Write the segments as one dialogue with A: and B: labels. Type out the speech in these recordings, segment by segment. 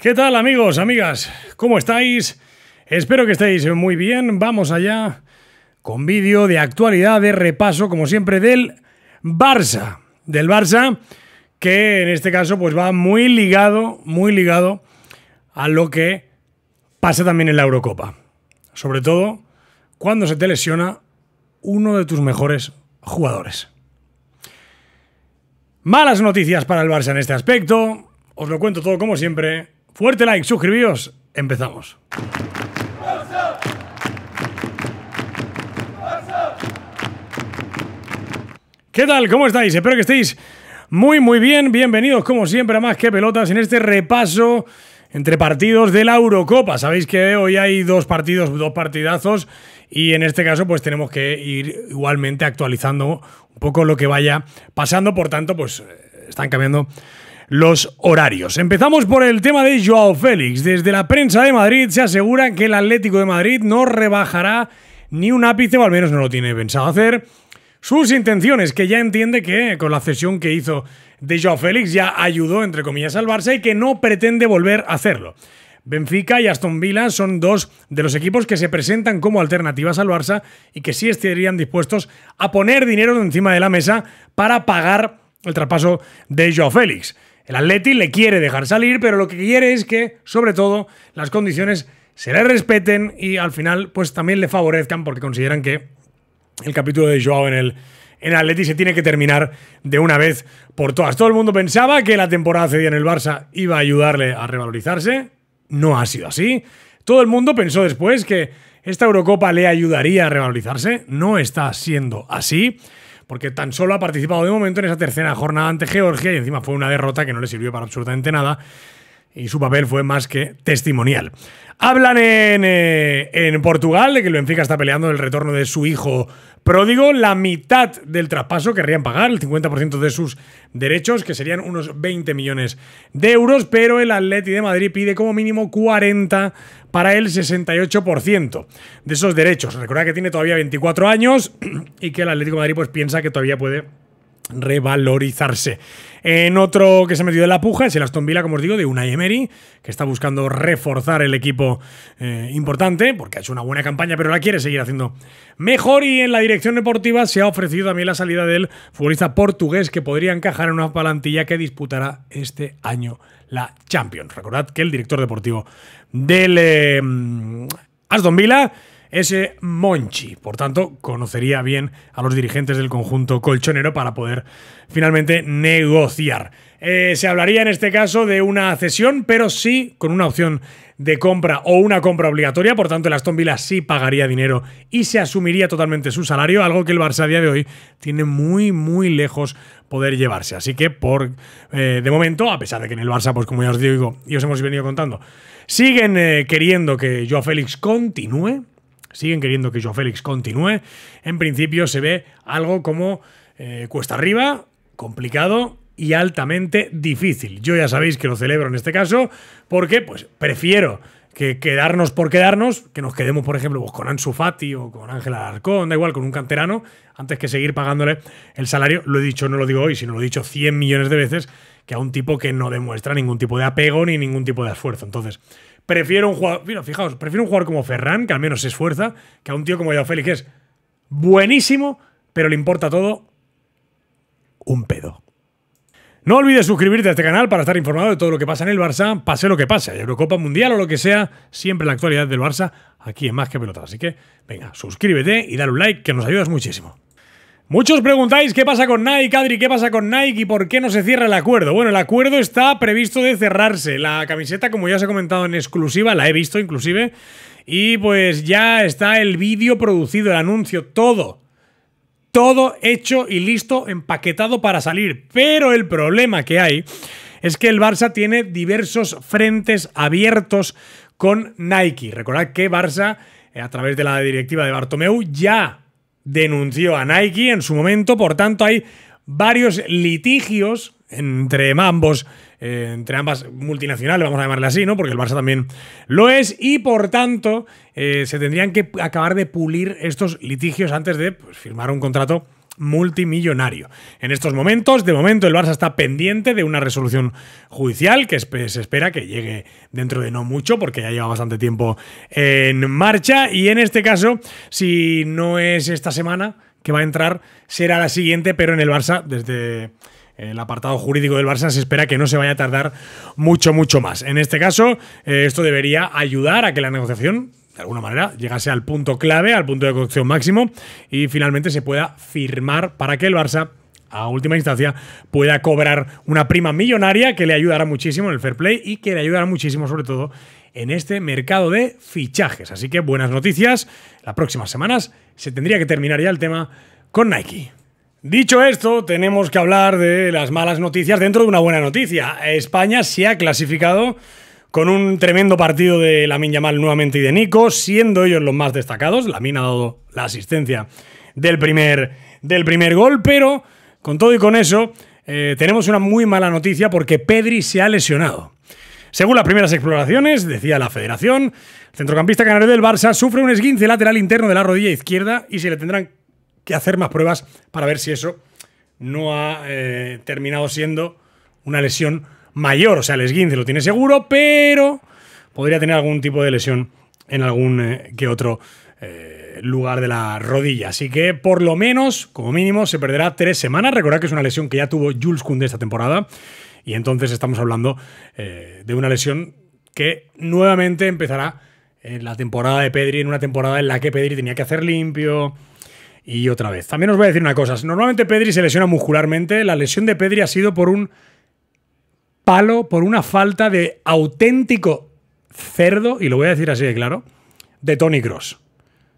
A: ¿Qué tal amigos, amigas? ¿Cómo estáis? Espero que estéis muy bien. Vamos allá con vídeo de actualidad, de repaso, como siempre, del Barça. Del Barça, que en este caso pues va muy ligado, muy ligado a lo que pasa también en la Eurocopa. Sobre todo cuando se te lesiona uno de tus mejores jugadores. Malas noticias para el Barça en este aspecto. Os lo cuento todo como siempre Fuerte like, suscribíos, empezamos. ¿Qué tal? ¿Cómo estáis? Espero que estéis muy, muy bien. Bienvenidos, como siempre, a Más que Pelotas en este repaso entre partidos de la Eurocopa. Sabéis que hoy hay dos partidos, dos partidazos y en este caso pues tenemos que ir igualmente actualizando un poco lo que vaya pasando. Por tanto, pues eh, están cambiando los horarios. Empezamos por el tema de Joao Félix. Desde la prensa de Madrid se asegura que el Atlético de Madrid no rebajará ni un ápice, o al menos no lo tiene pensado hacer, sus intenciones, que ya entiende que con la cesión que hizo de Joao Félix ya ayudó, entre comillas, al Barça y que no pretende volver a hacerlo. Benfica y Aston Villa son dos de los equipos que se presentan como alternativas al Barça y que sí estarían dispuestos a poner dinero encima de la mesa para pagar el traspaso de Joao Félix. El Atleti le quiere dejar salir, pero lo que quiere es que, sobre todo, las condiciones se le respeten y al final, pues también le favorezcan, porque consideran que el capítulo de Joao en el, en Atleti se tiene que terminar de una vez por todas. Todo el mundo pensaba que la temporada cedida en el Barça iba a ayudarle a revalorizarse. No ha sido así. Todo el mundo pensó después que esta Eurocopa le ayudaría a revalorizarse. No está siendo así porque tan solo ha participado de momento en esa tercera jornada ante Georgia y encima fue una derrota que no le sirvió para absolutamente nada y su papel fue más que testimonial. Hablan en, eh, en Portugal de que el Benfica está peleando el retorno de su hijo pródigo. La mitad del traspaso querrían pagar, el 50% de sus derechos, que serían unos 20 millones de euros, pero el Atleti de Madrid pide como mínimo 40 para el 68% de esos derechos. Recuerda que tiene todavía 24 años y que el Atlético de Madrid pues, piensa que todavía puede revalorizarse. En otro que se ha metido en la puja es el Aston Villa, como os digo, de una Emery, que está buscando reforzar el equipo eh, importante, porque ha hecho una buena campaña, pero la quiere seguir haciendo mejor. Y en la dirección deportiva se ha ofrecido también la salida del futbolista portugués, que podría encajar en una plantilla que disputará este año la Champions. Recordad que el director deportivo del eh, Aston Villa ese Monchi. Por tanto, conocería bien a los dirigentes del conjunto colchonero para poder finalmente negociar. Eh, se hablaría en este caso de una cesión, pero sí con una opción de compra o una compra obligatoria. Por tanto, el Aston Villa sí pagaría dinero y se asumiría totalmente su salario, algo que el Barça a día de hoy tiene muy, muy lejos poder llevarse. Así que, por eh, de momento, a pesar de que en el Barça, pues como ya os digo y os hemos venido contando, siguen eh, queriendo que Joao Félix continúe siguen queriendo que Joao Félix continúe. En principio se ve algo como eh, cuesta arriba, complicado y altamente difícil. Yo ya sabéis que lo celebro en este caso porque pues prefiero que quedarnos por quedarnos, que nos quedemos, por ejemplo, pues, con Ansu Fati o con Ángela Alarcón, da igual, con un canterano, antes que seguir pagándole el salario. Lo he dicho, no lo digo hoy, sino lo he dicho 100 millones de veces, que a un tipo que no demuestra ningún tipo de apego ni ningún tipo de esfuerzo. Entonces, prefiero un jugador, fijaos, prefiero un jugador como Ferran, que al menos se esfuerza, que a un tío como Leo Félix, que es buenísimo, pero le importa todo un pedo. No olvides suscribirte a este canal para estar informado de todo lo que pasa en el Barça, pase lo que pase, Eurocopa Mundial o lo que sea, siempre la actualidad del Barça aquí en Más que pelotas. Así que, venga, suscríbete y dale un like que nos ayudas muchísimo. Muchos preguntáis qué pasa con Nike, Adri, qué pasa con Nike y por qué no se cierra el acuerdo. Bueno, el acuerdo está previsto de cerrarse. La camiseta, como ya os he comentado en exclusiva, la he visto inclusive. Y pues ya está el vídeo producido, el anuncio, todo. Todo hecho y listo, empaquetado para salir. Pero el problema que hay es que el Barça tiene diversos frentes abiertos con Nike. Recordad que Barça, eh, a través de la directiva de Bartomeu, ya denunció a Nike en su momento. Por tanto, hay varios litigios entre ambos, eh, entre ambas multinacionales, vamos a llamarle así, ¿no? Porque el Barça también lo es y por tanto eh, se tendrían que acabar de pulir estos litigios antes de pues, firmar un contrato multimillonario. En estos momentos, de momento, el Barça está pendiente de una resolución judicial que se espera que llegue dentro de no mucho, porque ya lleva bastante tiempo en marcha. Y en este caso, si no es esta semana que va a entrar, será la siguiente, pero en el Barça, desde el apartado jurídico del Barça se espera que no se vaya a tardar mucho, mucho más. En este caso, eh, esto debería ayudar a que la negociación de alguna manera, llegase al punto clave, al punto de cocción máximo y finalmente se pueda firmar para que el Barça a última instancia pueda cobrar una prima millonaria que le ayudará muchísimo en el fair play y que le ayudará muchísimo sobre todo en este mercado de fichajes. Así que buenas noticias, las próximas semanas se tendría que terminar ya el tema con Nike. Dicho esto, tenemos que hablar de las malas noticias dentro de una buena noticia. España se ha clasificado con un tremendo partido de Lamin Yamal nuevamente y de Nico, siendo ellos los más destacados. Lamin ha dado la asistencia del primer, del primer gol, pero con todo y con eso, eh, tenemos una muy mala noticia porque Pedri se ha lesionado. Según las primeras exploraciones, decía la federación, el centrocampista canario del Barça sufre un esguince lateral interno de la rodilla izquierda y se le tendrán que hacer más pruebas para ver si eso no ha eh, terminado siendo una lesión mayor, o sea, el esguince lo tiene seguro, pero podría tener algún tipo de lesión en algún eh, que otro eh, lugar de la rodilla. Así que por lo menos, como mínimo, se perderá tres semanas. Recordad que es una lesión que ya tuvo Jules Kunde esta temporada. Y entonces estamos hablando eh, de una lesión que nuevamente empezará en la temporada de Pedri, en una temporada en la que Pedri tenía que hacer limpio. Y otra vez. También os voy a decir una cosa. Normalmente Pedri se lesiona muscularmente. La lesión de Pedri ha sido por un palo por una falta de auténtico cerdo, y lo voy a decir así de claro, de Tony Cross.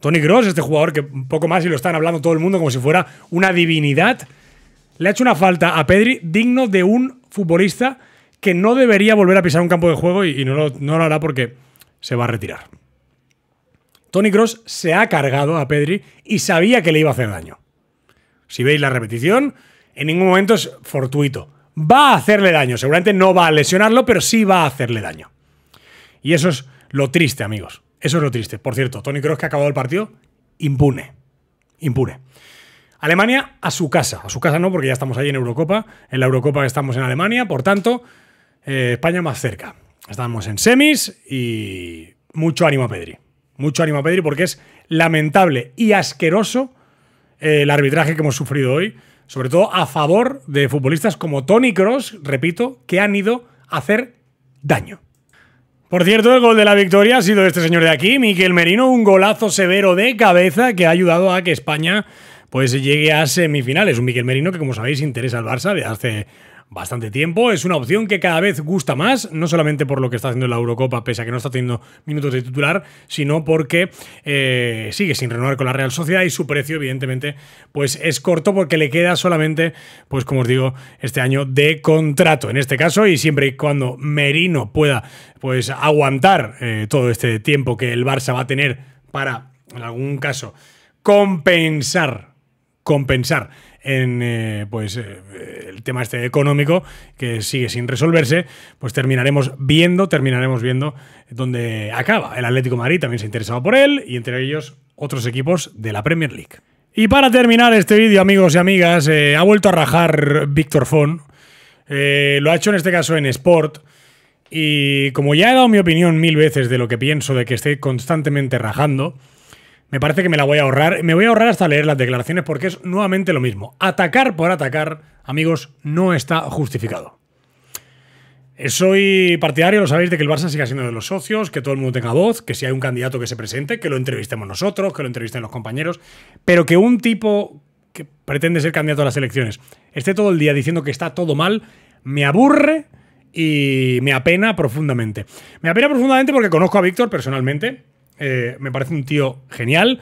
A: Tony Cross, este jugador que un poco más y lo están hablando todo el mundo como si fuera una divinidad, le ha hecho una falta a Pedri digno de un futbolista que no debería volver a pisar un campo de juego y, no, lo, no lo hará porque se va a retirar. Tony Cross se ha cargado a Pedri y sabía que le iba a hacer daño. Si veis la repetición, en ningún momento es fortuito va a hacerle daño. Seguramente no va a lesionarlo, pero sí va a hacerle daño. Y eso es lo triste, amigos. Eso es lo triste. Por cierto, Tony Kroos que ha acabado el partido impune. Impune. Alemania a su casa. A su casa no, porque ya estamos ahí en Eurocopa. En la Eurocopa estamos en Alemania. Por tanto, eh, España más cerca. Estamos en semis y mucho ánimo a Pedri. Mucho ánimo a Pedri porque es lamentable y asqueroso eh, el arbitraje que hemos sufrido hoy sobre todo a favor de futbolistas como Tony Cross, repito, que han ido a hacer daño. Por cierto, el gol de la victoria ha sido este señor de aquí, Miquel Merino, un golazo severo de cabeza que ha ayudado a que España pues llegue a semifinales. Un Miquel Merino que, como sabéis, interesa al Barça de hace bastante tiempo. Es una opción que cada vez gusta más, no solamente por lo que está haciendo la Eurocopa, pese a que no está teniendo minutos de titular, sino porque eh, sigue sin renovar con la Real Sociedad y su precio, evidentemente, pues es corto porque le queda solamente, pues como os digo, este año de contrato en este caso y siempre y cuando Merino pueda pues aguantar eh, todo este tiempo que el Barça va a tener para, en algún caso, compensar compensar en eh, pues eh, el tema este económico que sigue sin resolverse, pues terminaremos viendo, terminaremos viendo dónde acaba. El Atlético Madrid también se ha interesado por él y entre ellos otros equipos de la Premier League. Y para terminar este vídeo, amigos y amigas, eh, ha vuelto a rajar Víctor Font. lo ha hecho en este caso en Sport. Y como ya he dado mi opinión mil veces de lo que pienso de que esté constantemente rajando, me parece que me la voy a ahorrar. Me voy a ahorrar hasta leer las declaraciones porque es nuevamente lo mismo. Atacar por atacar, amigos, no está justificado. Eh, soy partidario, lo sabéis, de que el Barça siga siendo de los socios, que todo el mundo tenga voz, que si hay un candidato que se presente, que lo entrevistemos nosotros, que lo entrevisten los compañeros, pero que un tipo que pretende ser candidato a las elecciones esté todo el día diciendo que está todo mal, me aburre y me apena profundamente. Me apena profundamente porque conozco a Víctor personalmente, eh, me parece un tío genial,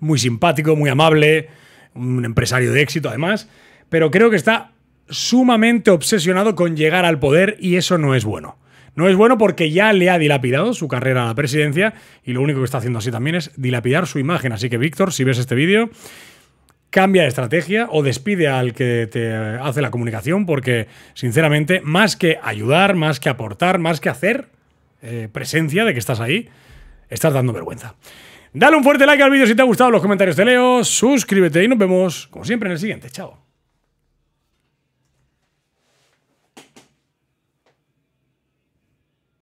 A: muy simpático, muy amable, un empresario de éxito además, pero creo que está sumamente obsesionado con llegar al poder y eso no es bueno. No es bueno porque ya le ha dilapidado su carrera a la presidencia y lo único que está haciendo así también es dilapidar su imagen. Así que Víctor, si ves este vídeo, cambia de estrategia o despide al que te hace la comunicación porque, sinceramente, más que ayudar, más que aportar, más que hacer eh, presencia de que estás ahí, estás dando vergüenza. Dale un fuerte like al vídeo si te ha gustado, los comentarios te leo, suscríbete y nos vemos, como siempre, en el siguiente. Chao.